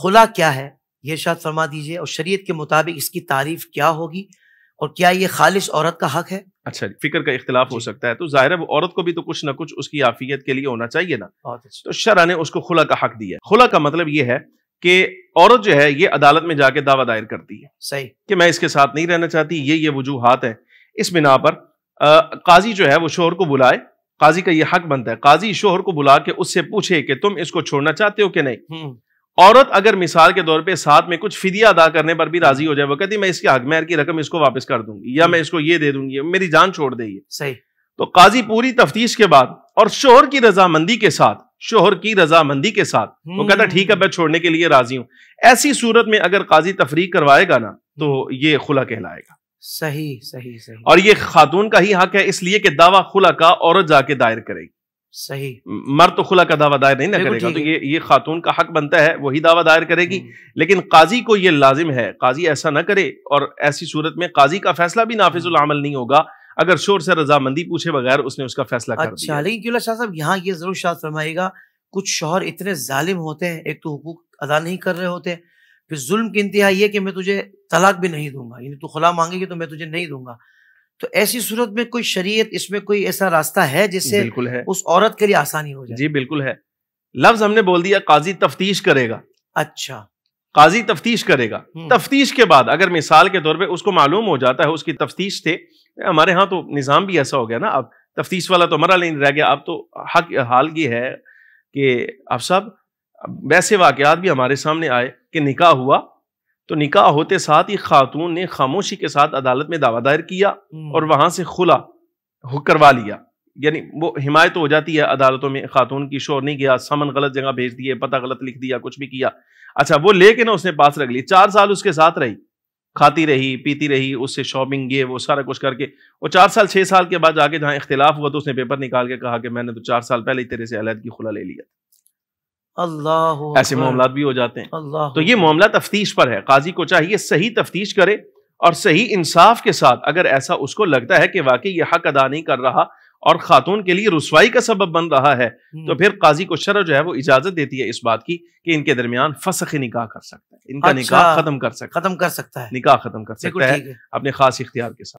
खुला क्या है यह शायद फरमा दीजिए और शरीयत के मुताबिक इसकी तारीफ क्या होगी और क्या ये खालिश औरत का हक है अच्छा फिक्र का इख्तलाफ हो सकता है तो ज़ाहिर है औरत को भी तो कुछ ना कुछ उसकी आफियत के लिए होना चाहिए ना अच्छा। तो शरा ने उसको खुला का हक दिया खुला का मतलब ये है कि औरत जो है ये अदालत में जाके दावा दायर करती है सही कि मैं इसके साथ नहीं रहना चाहती ये ये वजूहत है इस बिना पर काजी जो है वो शोहर को बुलाए काजी का ये हक बनता है काजी शोहर को बुला के उससे पूछे कि तुम इसको छोड़ना चाहते हो कि नहीं हम्म। औरत अगर मिसाल के तौर पे साथ में कुछ फिदिया अदा करने पर भी राजी हो जाए वो कहती मैं इसकी हकमेर की रकम इसको वापस कर दूंगी या मैं हम्म। इसको ये दे दूंगी मेरी जान छोड़ दे ये सही तो काजी पूरी तफ्तीश के बाद और शोहर की रजामंदी के साथ शोहर की रजामंदी के साथ वो कहता ठीक है हम्म। मैं छोड़ने के लिए राजी हूं ऐसी सूरत में अगर काजी तफरीक करवाएगा ना तो हम्म। ये खुला कहलाएगा सही सही सही और ये खातून का ही हक है इसलिए कि दावा खुला का औरत जाके दायर करेगी सही मर्द तो खुला का दावा दायर नहीं ना करेगा तो ये ये खातून का हक बनता है वही दावा दायर करेगी हम्म। लेकिन काजी को ये लाजिम है काजी ऐसा ना करे और ऐसी सूरत में काजी का फैसला भी नाफिजुल हम्म। अमल नहीं होगा अगर शोर से रजामंदी पूछे बगैर उसने उसका फैसला अच्छा, कर दिया लेकिन क्यों शाह साहब यहाँ ये जरूर शाद फरमाएगा कुछ शोहर इतने जालिम होते हैं एक तो हुकूक अदा नहीं कर रहे होते फिर जुल्म की इंतहा ये कि मैं तुझे तलाक भी नहीं दूंगा यानी तू खुला मांगेगी तो मैं तुझे नहीं दूंगा तो ऐसी सूरत में कोई शरीयत इसमें कोई ऐसा रास्ता है जिससे बिल्कुल है उस औरत के लिए आसानी हो जाए जी बिल्कुल है लफ्ज हमने बोल दिया काजी तफ्तीश करेगा अच्छा काजी तफ्तीश करेगा हम्म। तफ्तीश के बाद अगर मिसाल के तौर पे उसको मालूम हो जाता है उसकी तफ्तीश थे हमारे यहाँ तो निज़ाम भी ऐसा हो गया ना अब तफ्तीश वाला तो मरा नहीं रह गया अब तो हक हाल ये है कि अब सब वैसे वाकत भी हमारे सामने आए कि निकाह हुआ तो निकाह होते साथ ही खातून ने खामोशी के साथ अदालत में दावा दायर किया हम्म। और वहां से खुला करवा लिया यानी वो हिमायत हो जाती है अदालतों में खातून की शोर नहीं किया समन गलत जगह भेज दिए पता गलत लिख दिया कुछ भी किया अच्छा वो लेके ना उसने पास रख ली चार साल उसके साथ रही खाती रही पीती रही उससे शॉपिंग ये वो सारा कुछ करके और चार साल छः साल के बाद जाके जहाँ इख्तलाफ हुआ तो उसने पेपर निकाल के कहा कि मैंने तो चार साल पहले ही तेरे से अलहदगी खुला ले लिया अल्लाह ऐसे मामला भी हो जाते हैं अल्लाह तो ये मामला तफ्तीश पर है काजी को चाहिए सही तफ्तीश करे और सही इंसाफ के साथ अगर ऐसा उसको लगता है कि वाकई यह हक अदा नहीं कर रहा और खातून के लिए रसवाई का सबब बन रहा है हम्म। तो फिर काजी को शरह जो है वो इजाजत देती है इस बात की कि इनके दरमियान फसख निकाह कर सकता है इनका अच्छा, निकाह खत्म कर सकता खत्म कर सकता है निकाह खत्म कर सकता है अपने खास इख्तियार के साथ